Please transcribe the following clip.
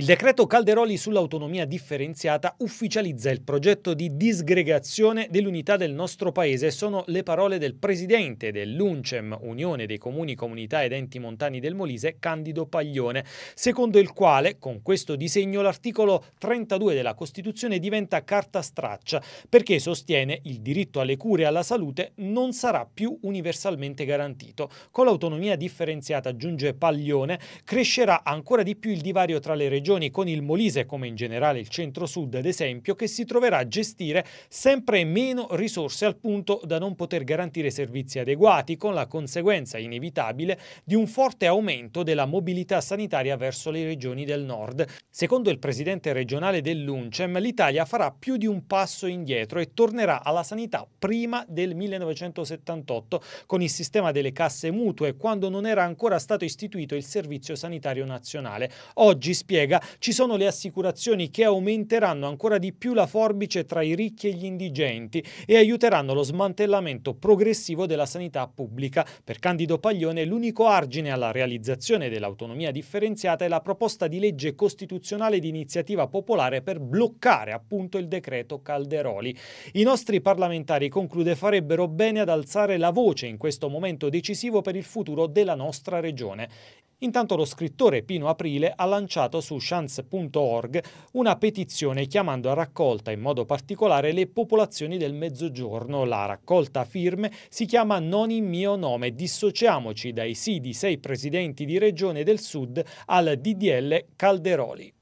Il decreto Calderoli sull'autonomia differenziata ufficializza il progetto di disgregazione dell'unità del nostro paese. Sono le parole del presidente dell'UNCEM, Unione dei Comuni, Comunità ed Enti Montani del Molise, Candido Paglione, secondo il quale con questo disegno l'articolo 32 della Costituzione diventa carta straccia perché sostiene il diritto alle cure e alla salute non sarà più universalmente garantito. Con l'autonomia differenziata, aggiunge Paglione, crescerà ancora di più il divario tra le regioni regioni con il Molise come in generale il centro-sud ad esempio che si troverà a gestire sempre meno risorse al punto da non poter garantire servizi adeguati con la conseguenza inevitabile di un forte aumento della mobilità sanitaria verso le regioni del nord. Secondo il presidente regionale dell'UNCEM l'Italia farà più di un passo indietro e tornerà alla sanità prima del 1978 con il sistema delle casse mutue quando non era ancora stato istituito il servizio sanitario nazionale. Oggi spiega economica, ci sono le assicurazioni che aumenteranno ancora di più la forbice tra i ricchi e gli indigenti e aiuteranno lo smantellamento progressivo della sanità pubblica. Per Candido Paglione l'unico argine alla realizzazione dell'autonomia differenziata è la proposta di legge costituzionale di iniziativa popolare per bloccare appunto il decreto Calderoli. I nostri parlamentari, conclude, farebbero bene ad alzare la voce in questo momento decisivo per il futuro della nostra regione. Intanto lo scrittore Pino Aprile ha lanciato su chance.org una petizione chiamando a raccolta in modo particolare le popolazioni del Mezzogiorno. La raccolta firme si chiama Non in mio nome, dissociamoci dai sì di sei presidenti di regione del Sud al DDL Calderoli.